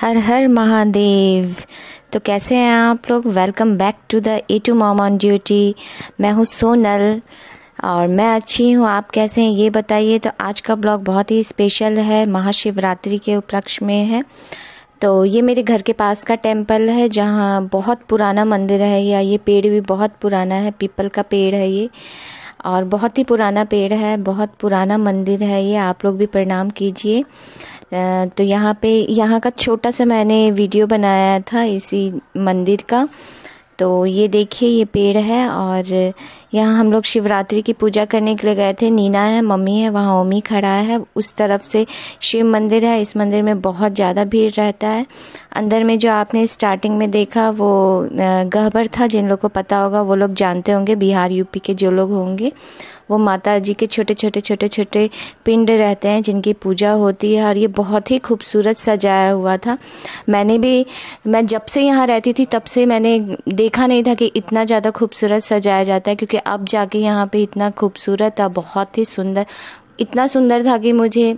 हर हर महादेव तो कैसे हैं आप लोग welcome back to the A two mom on duty मैं हूँ सोनल और मैं अच्छी हूँ आप कैसे हैं ये बताइए तो आज का ब्लॉग बहुत ही स्पेशल है महाशिवरात्रि के उपलक्ष्य में है तो ये मेरे घर के पास का टेम्पल है जहाँ बहुत पुराना मंदिर है या ये पेड़ भी बहुत पुराना है पीपल का पेड़ है ये और बहुत ही पुराना पेड़ है बहुत पुराना मंदिर है ये आप लोग भी प्रणाम कीजिए तो यहाँ पे यहाँ का छोटा सा मैंने वीडियो बनाया था इसी मंदिर का तो ये देखिए ये पेड़ है और यहाँ हम लोग शिवरात्रि की पूजा करने के लिए गए थे नीना है मम्मी है वहाँ ओमी खड़ा है उस तरफ से शिव मंदिर है इस मंदिर में बहुत ज़्यादा भीड़ रहता है अंदर में जो आपने स्टार्टिंग में देखा वो गहबर था जिन लोग को पता होगा वो लोग जानते होंगे बिहार यूपी के जो लोग होंगे वो माता जी के छोटे छोटे छोटे छोटे पिंड रहते हैं जिनकी पूजा होती है और ये बहुत ही खूबसूरत सजाया हुआ था मैंने भी मैं जब से यहाँ रहती थी तब से मैंने देखा नहीं था कि इतना ज़्यादा खूबसूरत सजाया जाता है क्योंकि अब जाके यहाँ पे इतना खूबसूरत था बहुत ही सुंदर इतना सुंदर था कि मुझे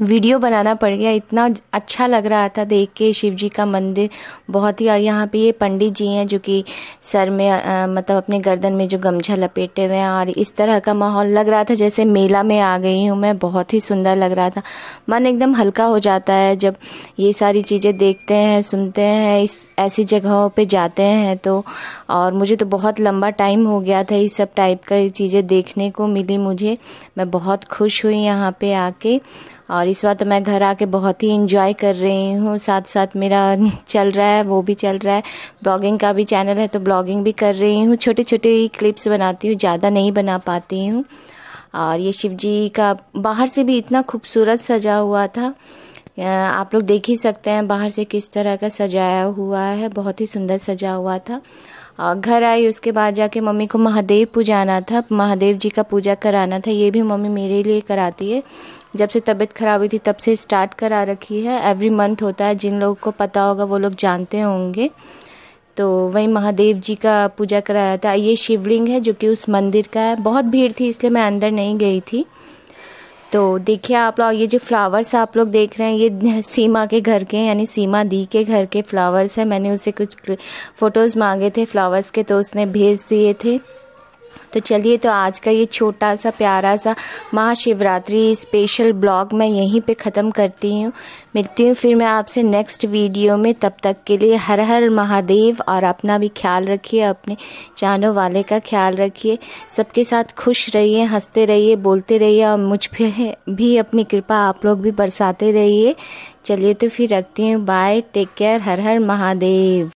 वीडियो बनाना पड़ गया इतना अच्छा लग रहा था देख के शिव जी का मंदिर बहुत ही और यहाँ पे ये पंडित जी हैं जो कि सर में आ, मतलब अपने गर्दन में जो गमछा लपेटे हुए हैं और इस तरह का माहौल लग रहा था जैसे मेला में आ गई हूँ मैं बहुत ही सुंदर लग रहा था मन एकदम हल्का हो जाता है जब ये सारी चीज़ें देखते हैं सुनते हैं इस ऐसी जगहों पर जाते हैं तो और मुझे तो बहुत लंबा टाइम हो गया था इस सब टाइप का चीज़ें देखने को मिली मुझे मैं बहुत खुश हुई यहाँ पर आके और इस बार तो मैं घर आके बहुत ही इन्जॉय कर रही हूँ साथ साथ मेरा चल रहा है वो भी चल रहा है ब्लॉगिंग का भी चैनल है तो ब्लॉगिंग भी कर रही हूँ छोटे छोटे क्लिप्स बनाती हूँ ज़्यादा नहीं बना पाती हूँ और ये शिव जी का बाहर से भी इतना खूबसूरत सजा हुआ था आप लोग देख ही सकते हैं बाहर से किस तरह का सजाया हुआ है बहुत ही सुंदर सजा हुआ था और घर आई उसके बाद जाके मम्मी को महादेव पूजाना था महादेव जी का पूजा कराना था ये भी मम्मी मेरे लिए कराती है जब से तबीयत ख़राब हुई थी तब से स्टार्ट करा रखी है एवरी मंथ होता है जिन लोगों को पता होगा वो लोग जानते होंगे तो वहीं महादेव जी का पूजा कराया था ये शिवलिंग है जो कि उस मंदिर का है बहुत भीड़ थी इसलिए मैं अंदर नहीं गई थी तो देखिए आप लोग ये जो फ्लावर्स आप लोग देख रहे हैं ये सीमा के घर के यानी सीमा दी के घर के फ्लावर्स हैं मैंने उसे कुछ फ़ोटोज़ मांगे थे फ्लावर्स के तो उसने भेज दिए थे तो चलिए तो आज का ये छोटा सा प्यारा सा महाशिवरात्रि स्पेशल ब्लॉग मैं यहीं पे ख़त्म करती हूँ मिलती हूँ फिर मैं आपसे नेक्स्ट वीडियो में तब तक के लिए हर हर महादेव और अपना भी ख्याल रखिए अपने जानों वाले का ख्याल रखिए सबके साथ खुश रहिए हंसते रहिए बोलते रहिए और मुझ पर भी अपनी कृपा आप लोग भी बरसाते रहिए चलिए तो फिर रखती हूँ बाय टेक केयर हर हर महादेव